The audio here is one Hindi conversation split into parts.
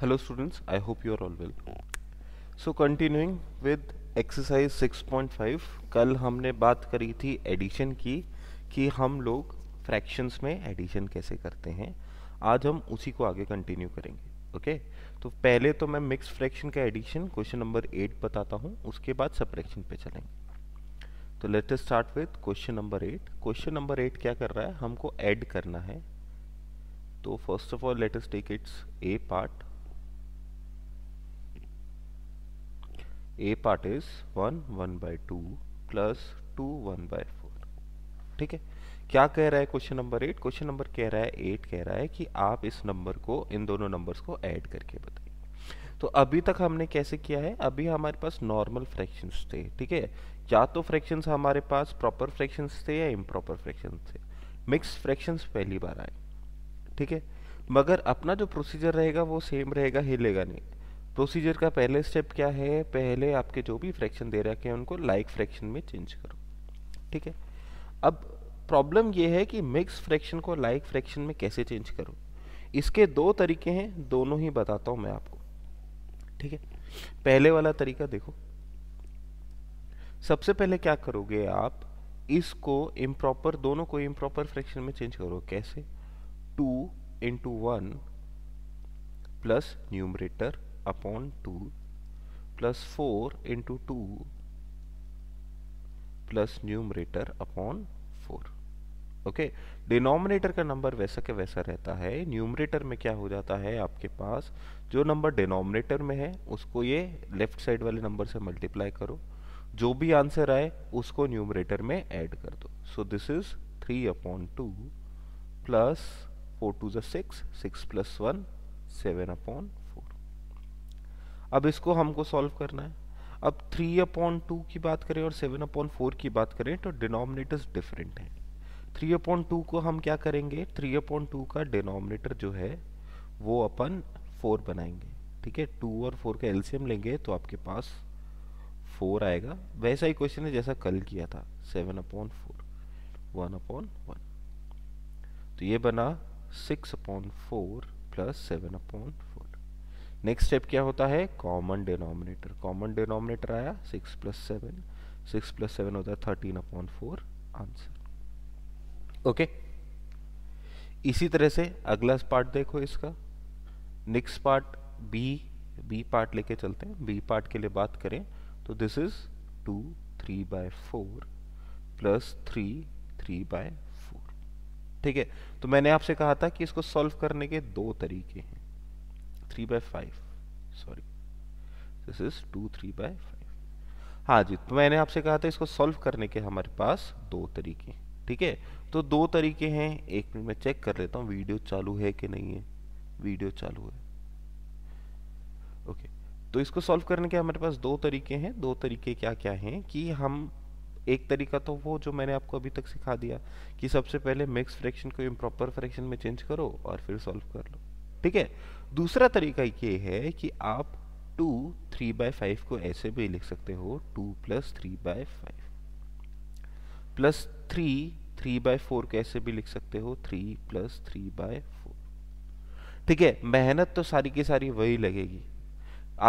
hello students I hope you are all well so continuing with exercise 6.5 कल हमने बात करी थी एडिशन की कि हम लोग फ्रैक्शंस में एडिशन कैसे करते हैं आज हम उसी को आगे कंटिन्यू करेंगे ओके तो पहले तो मैं मिक्स फ्रैक्शन का एडिशन क्वेश्चन नंबर एट बताता हूँ उसके बाद सब्रैक्शन पे चलेंगे तो let start with question number eight question number eight क्या कर रहा है हमको ऐड करना है तो first of all let take it's A part A part is one one by two plus two one by four ठीक है क्या कह रहा है question number eight question number कह रहा है एट कह रहा है कि आप इस नंबर को इन दोनों नंबर्स को ऐड करके बताइए तो अभी तक हमने कैसे किया है अभी हमारे पास नॉर्मल फ्रैक्शंस थे ठीक है या तो फ्रैक्शंस हमारे पास प्रॉपर फ्रैक्शंस थे या इम्प्रॉपर फ्रैक्शंस थे मिक्स फ्रैक्शंस पहली बार आए ठीक है मगर अपना जो प्रोसीजर रहेगा वो सेम रहेगा हिलेगा नहीं प्रोसीजर का पहले स्टेप क्या है पहले आपके जो भी फ्रैक्शन दे रखे हैं उनको लाइक like फ्रैक्शन में चेंज करो ठीक है अब प्रॉब्लम यह है कि मिक्स फ्रैक्शन को लाइक like फ्रैक्शन में कैसे चेंज करो इसके दो तरीके हैं दोनों ही बताता हूँ मैं आपको ठीक है पहले वाला तरीका देखो सबसे पहले क्या करोगे आप इसको इम्प्रॉपर दोनों को इम्प्रॉपर फ्रैक्शन में चेंज करो कैसे two into one plus numerator upon two plus four into two plus numerator upon four okay denominator का नंबर वैसा के वैसा रहता है न्यूमरेटर में क्या हो जाता है आपके पास जो नंबर डिनोमिनेटर में है उसको ये लेफ्ट साइड वाले नंबर से मल्टीप्लाई करो जो भी आंसर आए उसको न्यूमरेटर में ऐड कर दो so this is three upon two plus four two जिक्स six plus one seven upon अब इसको हमको सॉल्व करना है अब थ्री अपॉन टू की बात करें और सेवन अपॉन फोर की बात करें तो डिनोमिनेटर्स डिफरेंट हैं थ्री अपॉन टू को हम क्या करेंगे थ्री अपॉन टू का डिनोमिनेटर जो है वो अपन फोर बनाएंगे ठीक है टू और फोर का एल्सियम लेंगे तो आपके पास फोर आएगा वैसा ही क्वेश्चन है जैसा कल किया था seven upon four one upon one तो ये बना six upon four plus seven upon next step क्या होता है कॉमन डिनोमिनेटर कॉमन डिनोमिनेटर आया six plus seven six plus seven होता है thirteen upon four answer okay इसी तरह से अगला पार्ट देखो इसका next part B B part लेके चलते हैं बी पार्ट के लिए बात करें तो this is two three by four plus three three by four ठीक है तो मैंने आपसे कहा था कि इसको सॉल्व करने के दो तरीके हैं three by five sorry this is two three by five हाँ जी तो मैंने आपसे कहा था इसको सॉल्व करने के हमारे पास दो तरीके ठीक है तो दो तरीके हैं एक मिनट में चेक कर लेता हूँ वीडियो चालू है कि नहीं है वीडियो चालू है ओके तो इसको सॉल्व करने के हमारे पास दो तरीके हैं दो तरीके क्या क्या हैं कि हम एक तरीका तो वो जो मैंने आपको अभी तक सिखा दिया कि सबसे पहले मिक्स फ्रैक्शन को इम्प्रॉपर फ्रैक्शन में चेंज करो और फिर सॉल्व कर लो ठीक है दूसरा तरीका ये है कि आप टू थ्री बाय फाइव को ऐसे भी लिख सकते हो two plus three by five plus three three by four को ऐसे भी लिख सकते हो three plus three by four ठीक है मेहनत तो सारी की सारी वही लगेगी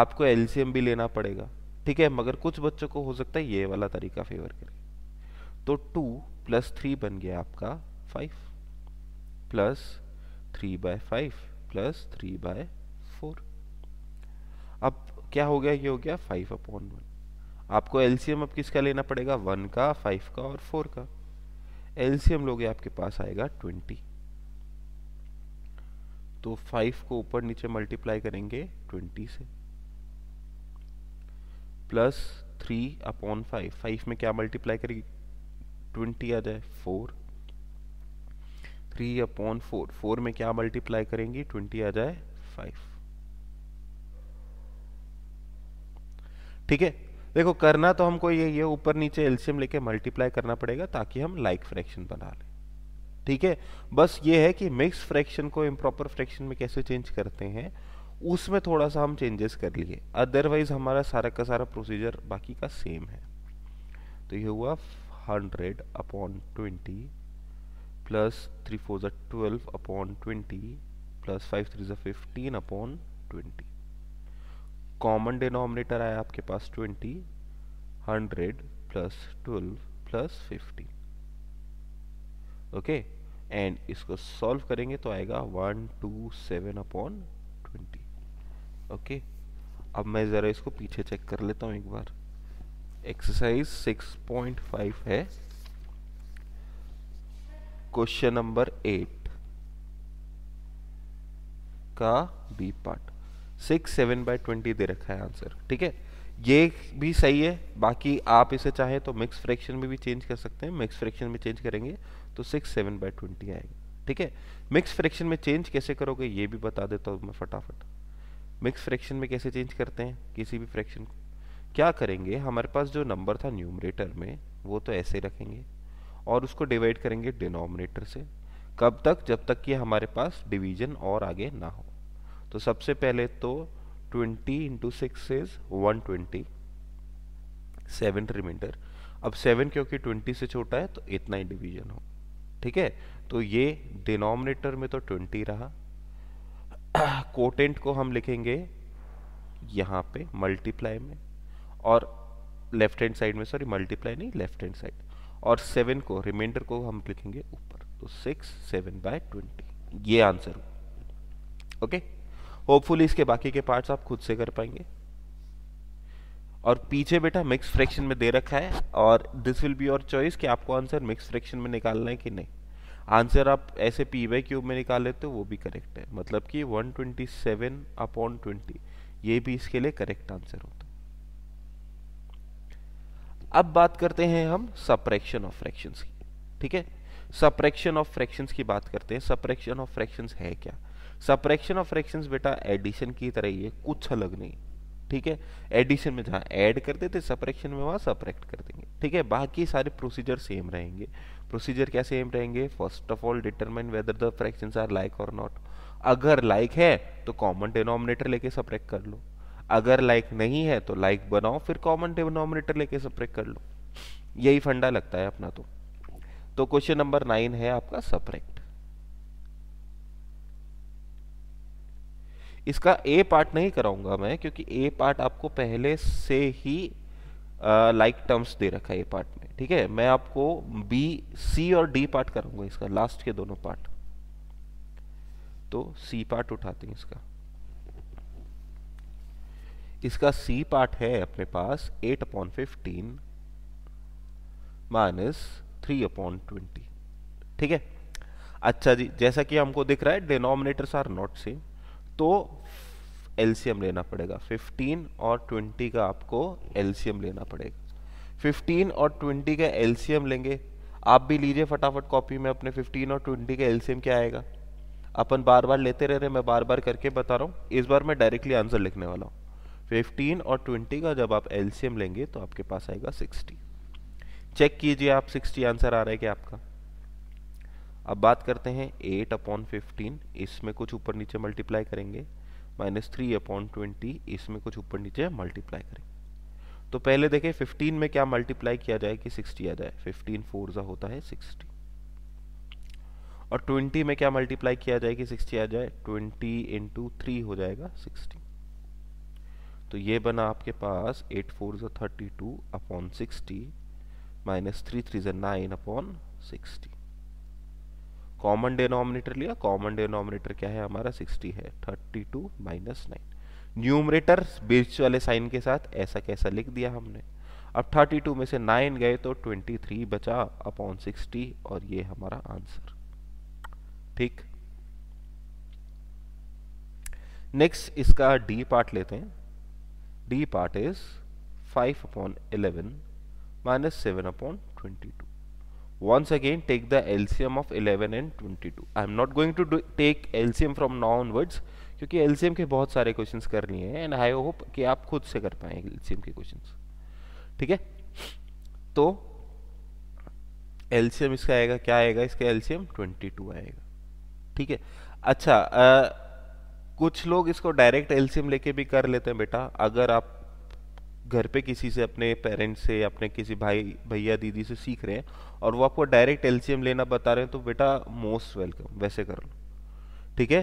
आपको एलसीएम भी लेना पड़ेगा ठीक है मगर कुछ बच्चों को हो सकता है ये वाला तरीका फेवर करे तो टू प्लस थ्री बन गया आपका five plus three by five plus three by four अब क्या हो गया ये हो गया फाइव अपॉन वन आपको एलसीएम अब किसका लेना पड़ेगा वन का फाइव का और फोर का एलसीएम लोगे आपके पास आएगा ट्वेंटी तो फाइव को ऊपर नीचे मल्टीप्लाई करेंगे ट्वेंटी से plus three upon five five में क्या मल्टीप्लाई करेगी ट्वेंटी आ जाए four three upon four four में क्या मल्टीप्लाई करेंगी ट्वेंटी आ जाए फाइव ठीक है देखो करना तो हमको ये ये ऊपर नीचे एल्शियम लेके मल्टीप्लाई करना पड़ेगा ताकि हम लाइक like फ्रैक्शन बना लें ठीक है बस ये है कि मिक्स फ्रैक्शन को इम्प्रॉपर फ्रैक्शन में कैसे चेंज करते हैं उसमें थोड़ा सा हम चेंजेस कर लिए अदरवाइज हमारा सारा का सारा प्रोसीजर बाकी का सेम है तो ये हुआ hundred upon twenty plus 3 4 is 12 upon 20 plus 5 3 is 15 upon 20 common denominator आया आपके पास 20 100 प्लस 12 प्लस 15 ओके एंड इसको सॉल्व करेंगे तो आएगा 127 अपॉन 20 ओके अब मैं ज़रा इसको पीछे चेक कर लेता हूँ एक बार एक्सरसाइज 6.5 है क्वेश्चन नंबर एट का B part six seven by twenty दे रखा है आंसर ठीक है ये भी सही है बाकी आप इसे चाहें तो मिक्स फ्रैक्शन में भी चेंज कर सकते हैं मिक्स फ्रैक्शन में चेंज करेंगे तो सिक्स सेवन बाय ट्वेंटी आएगा ठीक है मिक्स फ्रैक्शन में चेंज कैसे करोगे ये भी बता देता हूँ मैं फटाफट मिक्स फ्रैक्शन में कैसे चेंज करते हैं किसी भी फ्रैक्शन को क्या करेंगे हमारे पास जो नंबर था न्यूमरेटर में वो तो ऐसे रखेंगे और उसको डिवाइड करेंगे डिनोमिनेटर से कब तक जब तक कि हमारे पास डिवीजन और आगे ना हो तो सबसे पहले तो 20 into six is one twenty seven remainder अब सेवन क्योंकि ट्वेंटी से छोटा है तो इतना ही डिवीजन हो ठीक है तो ये डिनोमिनेटर में तो ट्वेंटी रहा कोटेंट को हम लिखेंगे यहाँ पे मल्टीप्लाई में और लेफ्ट हैंड साइड में सॉरी मल्टीप्लाई नहीं लेफ्ट हैंड साइड और सेवन को रिमाइंडर को हम लिखेंगे ऊपर तो सिक्स सेवन बाय ट्वेंटी ये आंसर हो ओके होपफुली इसके बाकी के पार्ट्स आप खुद से कर पाएंगे और पीछे बेटा मिक्स फ्रैक्शन में दे रखा है और this will be your choice कि आपको आंसर मिक्स फ्रैक्शन में निकालना है कि नहीं आंसर आप ऐसे पी वाई क्यूब में निकाल लेते हो वो भी करेक्ट है मतलब कि 127 अपॉन 20 ये भी इसके लिए करेक्ट आंसर हो अब बात करते हैं हम सप्रेक्शन ऑफ फ्रैक्शन की ठीक है सप्रेक्शन ऑफ फ्रैक्शन की बात करते हैं सप्रेक्शन ऑफ फ्रैक्शन है क्या सप्रेक्शन ऑफ फ्रैक्शन बेटा एडिशन की तरह ही है कुछ अलग नहीं ठीक है एडिशन में जहां ऐड कर देते सप्रेक्शन में वहां सप्रेक्ट कर देंगे ठीक है बाकी सारे प्रोसीजर सेम रहेंगे प्रोसीजर क्या सेम रहेंगे first of all determine whether the fraction are like और नॉट अगर लाइक like है तो कॉमन डिनोमिनेटर लेके सप्रेक्ट कर लो अगर लाइक नहीं है तो लाइक बनाओ फिर कॉमन डिनोमिनेटर लेके सप्रेक कर लो यही फंडा लगता है अपना तो तो क्वेश्चन नंबर नाइन है आपका सप्रेक्ट इसका ए पार्ट नहीं कराऊंगा मैं क्योंकि ए पार्ट आपको पहले से ही लाइक uh, टर्म्स like दे रखा है ए पार्ट में ठीक है मैं आपको बी सी और डी पार्ट कराऊंगा इसका लास्ट के दोनों पार्ट तो सी पार्ट उठाते हैं इसका इसका सी पार्ट है अपने पास eight upon fifteen minus three upon twenty ठीक है अच्छा जी जैसा कि हमको दिख रहा है डिनोमिनेटर्स आर नॉट सेम तो एलसीएम लेना पड़ेगा 15 और 20 का आपको एलसीएम लेना पड़ेगा 15 और 20 का एलसीएम लेंगे आप भी लीजिए फटाफट कॉपी में अपने 15 और 20 का एलसीएम क्या आएगा अपन बार बार लेते रह रहे मैं बार बार करके बता रहा हूँ इस बार मैं डायरेक्टली आंसर लिखने वाला हूँ फिफ्टीन और ट्वेंटी का जब आप एल्सियम लेंगे तो आपके पास आएगा सिक्सटी चेक कीजिए आप सिक्सटी आंसर आ रहा है क्या आपका अब बात करते हैं एट अपॉन फिफ्टीन इसमें कुछ ऊपर नीचे मल्टीप्लाई करेंगे माइनस थ्री अपॉन ट्वेंटी इसमें कुछ ऊपर नीचे मल्टीप्लाई करेंगे तो पहले देखें फिफ्टीन में क्या मल्टीप्लाई किया जाए कि सिक्सटी आ जाए फिफ्टीन फोर जो होता है सिक्सटी और ट्वेंटी में क्या मल्टीप्लाई किया जाए कि सिक्सटी आ जाए ट्वेंटी इंटू थ्री हो जाएगा सिक्सटी तो ये बना आपके पास एट फोर जो thirty two upon sixty minus three three जो nine upon sixty common denominator लिया कॉमन डिनोमिनेटर क्या है हमारा सिक्सटी है thirty two minus nine numerator बीच वाले साइन के साथ ऐसा कैसा लिख दिया हमने अब 32 में से 9 गए तो 23 बचा अपॉन 60 और ये हमारा आंसर ठीक नेक्स्ट इसका डी पार्ट लेते हैं d part is 5 upon 11 minus 7 upon 22 once again take the LCM of 11 and 22 I am not going to do, take LCM from now onwards क्योंकि LCM के बहुत सारे questions कर लिए हैं एंड आई होप कि आप खुद से कर पाएंगे LCM के questions ठीक है तो LCM इसका आएगा क्या आएगा इसका LCM 22 आएगा ठीक है अच्छा आ, कुछ लोग इसको डायरेक्ट एलसीएम लेके भी कर लेते हैं बेटा अगर आप घर पे किसी से अपने पेरेंट्स से अपने किसी भाई भैया दीदी से सीख रहे हैं और वो आपको डायरेक्ट एलसीएम लेना बता रहे हैं तो बेटा मोस्ट वेलकम वैसे कर लो ठीक है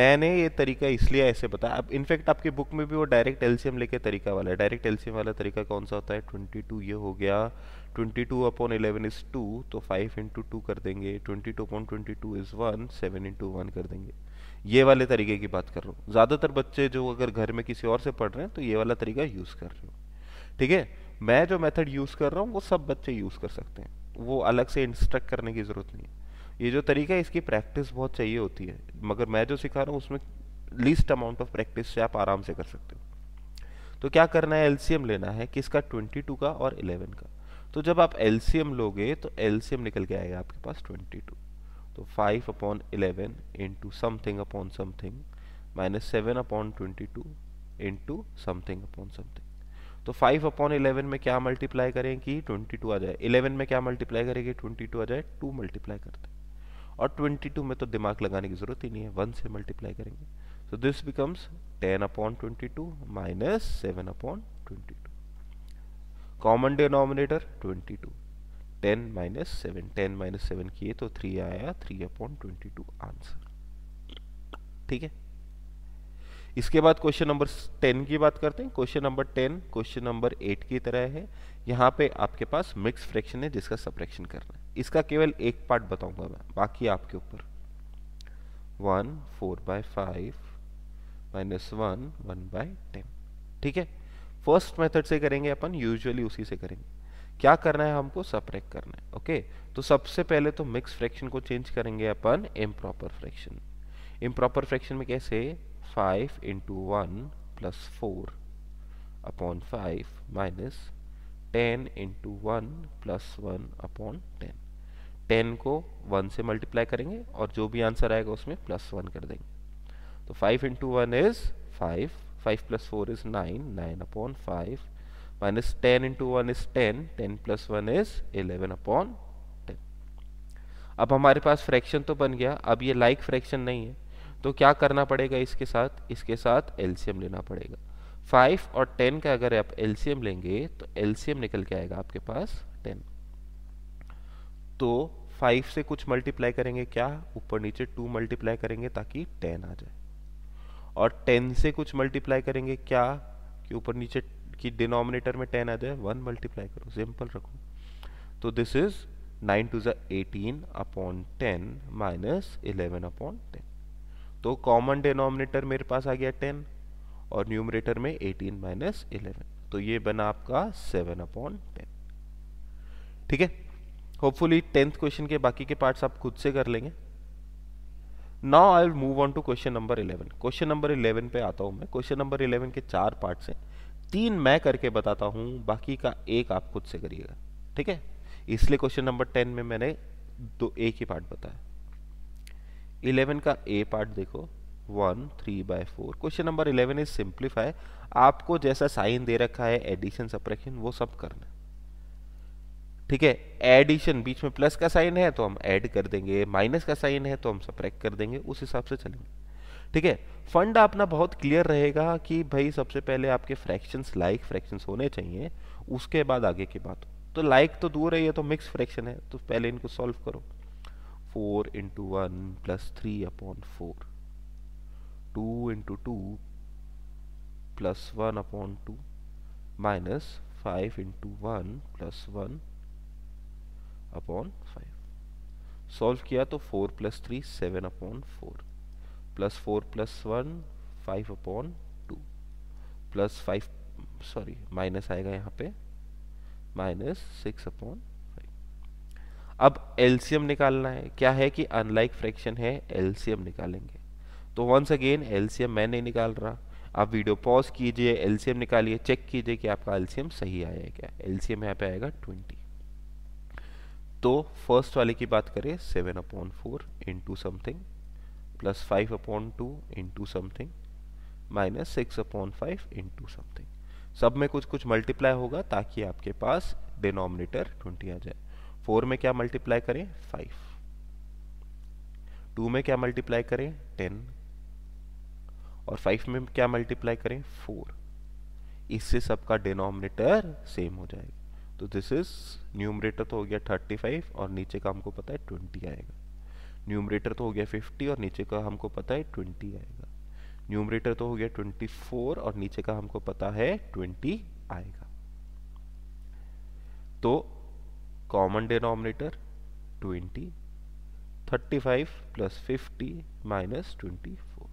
मैंने ये तरीका इसलिए ऐसे बताया अब इनफैक्ट आपकी बुक में भी वो डायरेक्ट एलसीएम लेके तरीका वाला है डायरेक्ट एलसीएम वाला तरीका कौन सा होता है ट्वेंटी टू ये हो गया twenty two upon eleven is two तो फाइव इंटू टू कर देंगे two upon two is one seven into one कर देंगे ये वाले तरीके की बात कर रहा हूँ ज़्यादातर बच्चे जो अगर घर में किसी और से पढ़ रहे हैं तो ये वाला तरीका यूज़ कर रहे हो ठीक है मैं जो मेथड यूज़ कर रहा हूँ वो सब बच्चे यूज़ कर सकते हैं वो अलग से इंस्ट्रक्ट करने की ज़रूरत नहीं है ये जो तरीका है इसकी प्रैक्टिस बहुत चाहिए होती है मगर मैं जो सिखा रहा हूँ उसमें लीस्ट अमाउंट ऑफ प्रैक्टिस से आप आराम से कर सकते हो तो क्या करना है एलसीएम लेना है किसका टू का और इलेवन का तो जब आप एलसीएम लोगे तो एलसीएम निकल के आएगा आपके पास ट्वेंटी टू तो five upon eleven into something upon something minus seven upon twenty two into something upon something तो फाइव अपॉन इलेवन में क्या मल्टीप्लाई करें कि ट्वेंटी टू आ जाए इलेवन में क्या मल्टीप्लाई करेंगे ट्वेंटी टू आ जाए टू मल्टीप्लाई करते और ट्वेंटी टू में तो दिमाग लगाने की जरूरत ही नहीं है वन से मल्टीप्लाई करेंगे so this becomes ten upon twenty two minus seven upon twenty two common denominator twenty two ten minus seven ten minus seven किए तो थ्री आया three upon twenty two answer ठीक है इसके बाद क्वेश्चन नंबर टेन की बात करते हैं question number ten question number eight की तरह है यहाँ पे आपके पास मिक्स फ्रैक्शन है जिसका सप्रेक्शन करना है इसका केवल एक पार्ट बताऊंगा मैं बाकी आपके ऊपर one four by five minus one one by ten ठीक है फर्स्ट मेथड से करेंगे अपन यूजुअली उसी से करेंगे क्या करना है हमको सपरेक्ट करना है ओके तो सबसे पहले तो मिक्स फ्रैक्शन को चेंज करेंगे अपन इम्प्रॉपर फ्रैक्शन इम्प्रॉपर फ्रैक्शन में कैसे five into one plus four upon five minus ten into one plus one upon ten ten को वन से मल्टीप्लाई करेंगे और जो भी आंसर आएगा उसमें प्लस वन कर देंगे तो five into one is five five plus four is nine nine upon five minus 10 into 1 is 10 10 plus 1 is 11 upon 10 अब हमारे पास फ्रैक्शन तो बन गया अब ये लाइक like फ्रैक्शन नहीं है तो क्या करना पड़ेगा इसके साथ इसके साथ एलसीएम लेना पड़ेगा 5 और 10 का अगर आप एलसीएम लेंगे तो एलसीएम निकल के आएगा आपके पास 10 तो 5 से कुछ मल्टीप्लाई करेंगे क्या ऊपर नीचे 2 मल्टीप्लाई करेंगे ताकि 10 आ जाए और 10 से कुछ मल्टीप्लाई करेंगे क्या कि ऊपर नीचे कि डिनोमिनेटर में टेन आ जाए वन मल्टीप्लाई करो सिंपल रखो तो दिस इज नाइन टू जटीन upon ten minus eleven upon ten तो कॉमन डिनोमिनेटर मेरे पास आ गया टेन और न्यूमरेटर में एटीन माइनस इलेवन तो ये बना आपका सेवन अपॉन टेन ठीक है होपफुली टेंथ क्वेश्चन के बाकी के पार्ट्स आप खुद से कर लेंगे now I will move on to question number eleven question number eleven पे आता हूं मैं क्वेश्चन नंबर इलेवन के चार पार्ट्स हैं तीन मैं करके बताता हूं बाकी का एक आप खुद से करिएगा ठीक है इसलिए क्वेश्चन नंबर टेन में मैंने दो एक ही पार्ट बताया इलेवन का ए पार्ट देखो one three by four question number eleven is simplify आपको जैसा साइन दे रखा है एडिशन सप्रेक्शन वो सब करना ठीक है एडिशन बीच में प्लस का साइन है तो हम ऐड कर देंगे माइनस का साइन है तो हम सप्रेक्ट कर देंगे उस हिसाब से चलेंगे ठीक है फंड अपना बहुत क्लियर रहेगा कि भाई सबसे पहले आपके फ्रैक्शंस लाइक फ्रैक्शंस होने चाहिए उसके बाद आगे की बात तो लाइक तो दूर है ये तो मिक्स फ्रैक्शन है तो पहले इनको सॉल्व करो four into one plus three upon four two into two plus one upon two minus five into one plus one upon five solve किया तो four plus three seven upon four plus four plus one five upon two plus five sorry minus आएगा यहाँ पे माइनस सिक्स अपॉन फाइव अब एल्सियम निकालना है क्या है कि अनलाइक फ्रैक्शन है एल्सियम निकालेंगे तो वंस अगेन एल्सियम मैं नहीं निकाल रहा आप वीडियो पॉज कीजिए एल्सियम निकालिए चेक कीजिए कि आपका एल्सियम सही आया क्या एल्सियम यहाँ पे आएगा ट्वेंटी तो फर्स्ट वाले की बात करें seven upon four into something plus 5 upon 2 into something minus six upon five into something सब में कुछ कुछ मल्टीप्लाई होगा ताकि आपके पास डिनोमिनेटर ट्वेंटी आ जाए फोर में क्या मल्टीप्लाई करें फाइव टू में क्या मल्टीप्लाई करें टेन और फाइव में क्या मल्टीप्लाई करें फोर इससे सबका डिनोमिनेटर सेम हो जाएगा तो दिस इज न्यूमरेटर तो हो गया थर्टी फाइव और नीचे का हमको पता है ट्वेंटी आएगा न्यूमरेटर तो हो गया फिफ्टी और नीचे का हमको पता है ट्वेंटी आएगा न्यूमरेटर तो हो गया ट्वेंटी फोर और नीचे का हमको पता है ट्वेंटी आएगा तो common denominator 20 thirty five plus fifty minus twenty four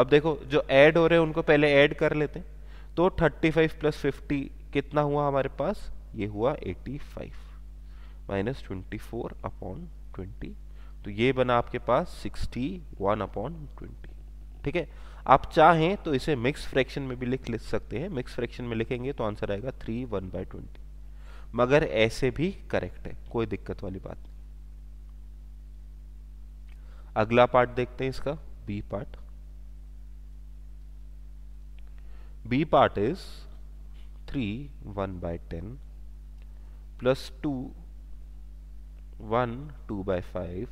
अब देखो जो ऐड हो रहे हैं उनको पहले ऐड कर लेते हैं तो थर्टी फाइव प्लस फिफ्टी कितना हुआ हमारे पास ये हुआ eighty five minus twenty four upon twenty तो ये बना आपके पास सिक्सटी वन अपॉन ट्वेंटी ठीक है आप चाहें तो इसे मिक्स फ्रैक्शन में भी लिख लिख सकते हैं मिक्स फ्रैक्शन में लिखेंगे तो आंसर आएगा थ्री वन बाय ट्वेंटी मगर ऐसे भी करेक्ट है कोई दिक्कत वाली बात नहीं अगला पार्ट देखते हैं इसका B part B part is three one by ten plus two one two by five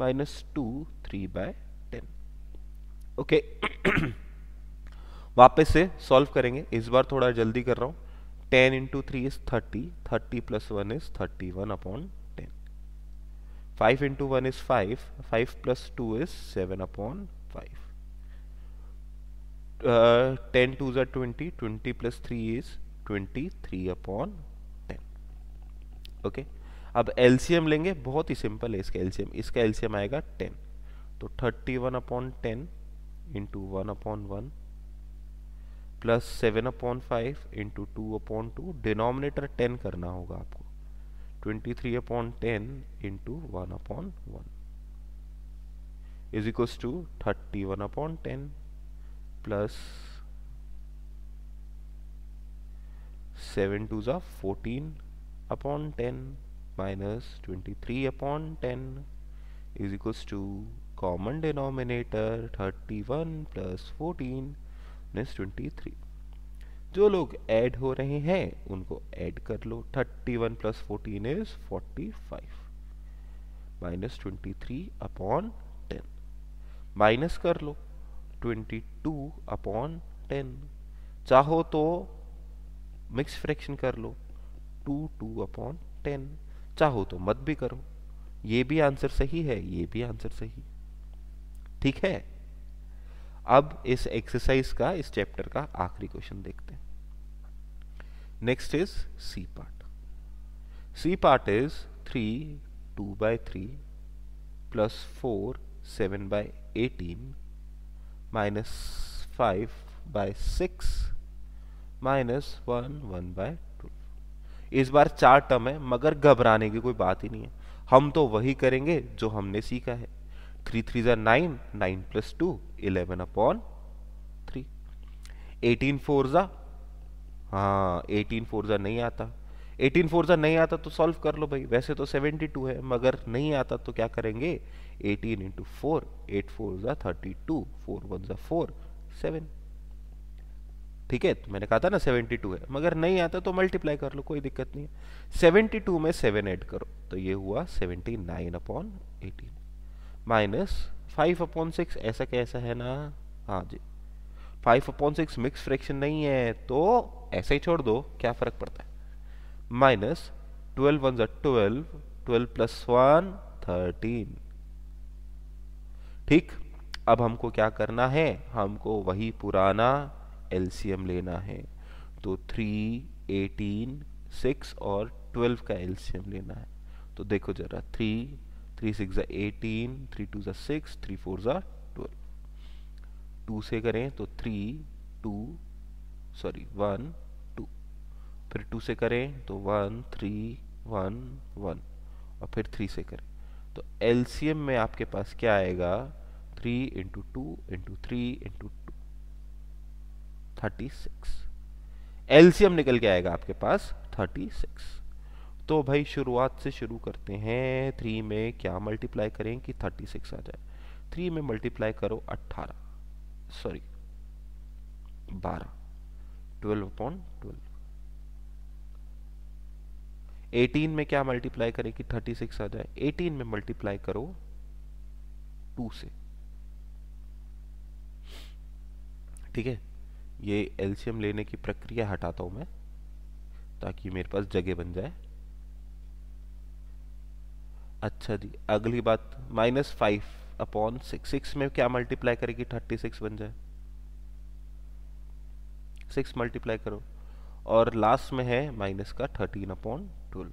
minus 2 3 by 10 okay वापस से सॉल्व करेंगे इस बार थोड़ा जल्दी कर रहा हूं ten into three is thirty thirty plus one is thirty one upon ten five into one is five five plus two is seven upon five ten two ज़ा twenty twenty plus three is twenty three upon ten okay अब एलसीएम लेंगे बहुत ही सिंपल है इसका एलसीएम इसका एलसीएम आएगा टेन तो thirty one upon ten into one upon one plus seven upon five into two upon two denominator ten करना होगा आपको twenty three upon ten into one upon one is equals to thirty one upon ten plus seven two ज़ा fourteen upon ten minus 23 upon 10 is equals to common denominator 31 plus 14 minus 23 जो लोग ऐड हो रहे हैं उनको ऐड कर लो 31 plus 14 is 45 minus 23 upon 10 minus कर लो 22 अपॉन 10 चाहो तो मिक्स फ्रैक्शन कर लो 2 2 अपॉन 10 चाहो तो मत भी करो ये भी आंसर सही है ये भी आंसर सही ठीक है अब इस एक्सरसाइज का इस चैप्टर का आखिरी क्वेश्चन देखते हैं next is C part C part is three two by three plus four seven by eighteen minus five by six minus one one by इस बार चार टर्म है मगर घबराने की कोई बात ही नहीं है हम तो वही करेंगे जो हमने सीखा है थ्री थ्री ज़ा nine nine plus two eleven upon three eighteen four ज़ा हाँ एटीन फोर ज़ा नहीं आता एटीन फोर ज़ा नहीं आता तो सॉल्व कर लो भाई वैसे तो सेवेंटी टू है मगर नहीं आता तो क्या करेंगे eighteen into four eight four ज़ा थर्टी टू फोर वन ज़ा फोर सेवन ठीक है तो मैंने कहा था ना 72 है मगर नहीं आता तो मल्टीप्लाई कर लो कोई दिक्कत नहीं है 72 में 7 ऐड करो तो ये हुआ 79 nine upon eighteen minus five upon six ऐसा कैसा है ना हाँ जी five upon six mix fraction नहीं है तो ऐसे ही छोड़ दो क्या फ़र्क पड़ता है माइनस ट्वेल्व वन ज़ा twelve twelve plus one thirteen ठीक अब हमको क्या करना है हमको वही पुराना एलसीएम लेना है तो थ्री एटीन सिक्स और ट्वेल्व का एलसीएम लेना है तो देखो जरा three three six eighteen three two ज़ा सिक्स थ्री फोर ज़ा ट्वेल्व टू से करें तो three two sorry one two फिर टू से करें तो वन थ्री वन वन और फिर थ्री से करें तो एलसीएम में आपके पास क्या आएगा three into two into three into thirty six LCM निकल के आएगा आपके पास थर्टी सिक्स तो भाई शुरुआत से शुरू करते हैं थ्री में क्या मल्टीप्लाई करें कि थर्टी सिक्स आ जाए थ्री में मल्टीप्लाई करो 18 सॉरी बारह ट्वेल्व अपॉन ट्वेल्व एटीन में क्या मल्टीप्लाई करें कि थर्टी सिक्स आ जाए एटीन में मल्टीप्लाई करो टू से ठीक है ये एल्शियम लेने की प्रक्रिया हटाता हूँ मैं ताकि मेरे पास जगह बन जाए अच्छा जी अगली बात minus five upon six six में क्या मल्टीप्लाई करेगी थर्टी सिक्स बन जाए सिक्स मल्टीप्लाई करो और लास्ट में है माइनस का थर्टीन अपॉन ट्वेल्व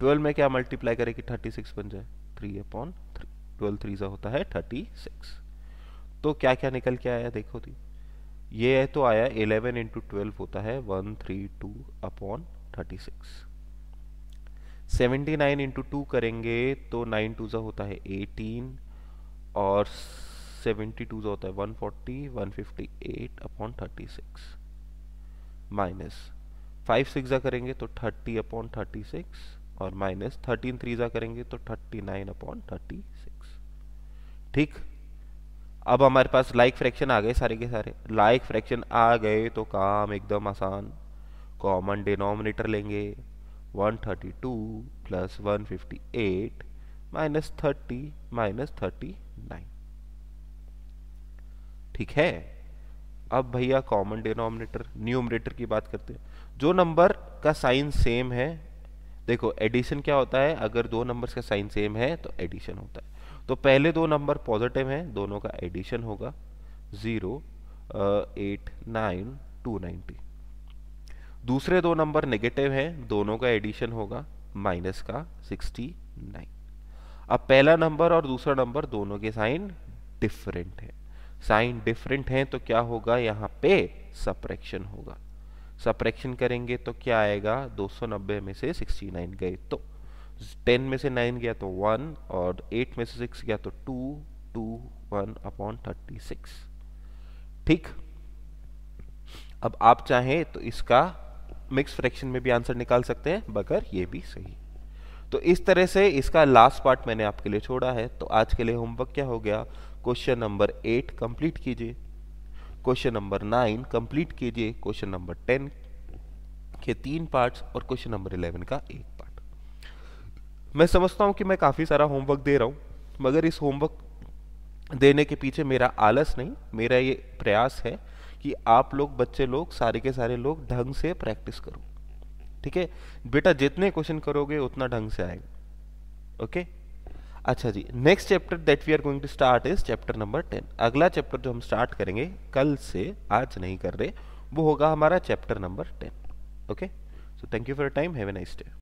ट्वेल्व में क्या मल्टीप्लाई करेगी थर्टी सिक्स बन जाए three upon three twelve three होता है थर्टी सिक्स तो क्या क्या निकल के आया देखो थी ये है तो आया 11 इंटू ट्वेल्व होता है 132 three two upon thirty six seventy nine करेंगे तो 9 टू जो होता है 18 और 72 टू होता है 140 158 upon thirty six minus five six ज़ा करेंगे तो 30 अपॉन थर्टी सिक्स और माइनस थर्टीन थ्री ज़ा करेंगे तो 39 नाइन अपॉन थर्टी सिक्स ठीक अब हमारे पास लाइक फ्रैक्शन आ गए सारे के सारे लाइक फ्रैक्शन आ गए तो काम एकदम आसान कॉमन डिनोमिनेटर लेंगे 132 plus one minus thirty minus thirty nine ठीक है अब भैया कॉमन डिनोमिनेटर न्यूमरेटर की बात करते हैं जो नंबर का साइन सेम है देखो एडिशन क्या होता है अगर दो नंबर्स का साइन सेम है तो एडिशन होता है तो पहले दो नंबर पॉजिटिव हैं दोनों का एडिशन होगा zero eight nine two ninety दूसरे दो नंबर नेगेटिव हैं दोनों का एडिशन होगा माइनस का सिक्सटी नाइन अब पहला नंबर और दूसरा नंबर दोनों के साइन डिफरेंट है साइन डिफरेंट हैं तो क्या होगा यहाँ पे सप्रेक्शन होगा सप्रेक्शन करेंगे तो क्या आएगा 290 में से 69 गए तो टेन में से नाइन गया तो वन और एट में से सिक्स गया तो two two one upon thirty six ठीक अब आप चाहें तो इसका मिक्स फ्रैक्शन में भी आंसर निकाल सकते हैं बगर ये भी सही तो इस तरह से इसका लास्ट पार्ट मैंने आपके लिए छोड़ा है तो आज के लिए होमवर्क क्या हो गया क्वेश्चन नंबर एट कंप्लीट कीजिए क्वेश्चन नंबर नाइन कंप्लीट कीजिए क्वेश्चन नंबर टेन के तीन पार्ट्स और क्वेश्चन नंबर इलेवन का एक मैं समझता हूँ कि मैं काफ़ी सारा होमवर्क दे रहा हूँ मगर इस होमवर्क देने के पीछे मेरा आलस नहीं मेरा ये प्रयास है कि आप लोग बच्चे लोग सारे के सारे लोग ढंग से प्रैक्टिस करो ठीक है बेटा जितने क्वेश्चन करोगे उतना ढंग से आएगा ओके अच्छा जी next chapter that we are going to start is chapter number ten अगला चैप्टर जो हम स्टार्ट करेंगे कल से आज नहीं कर रहे वो होगा हमारा chapter number ten okay so thank you for time have a nice day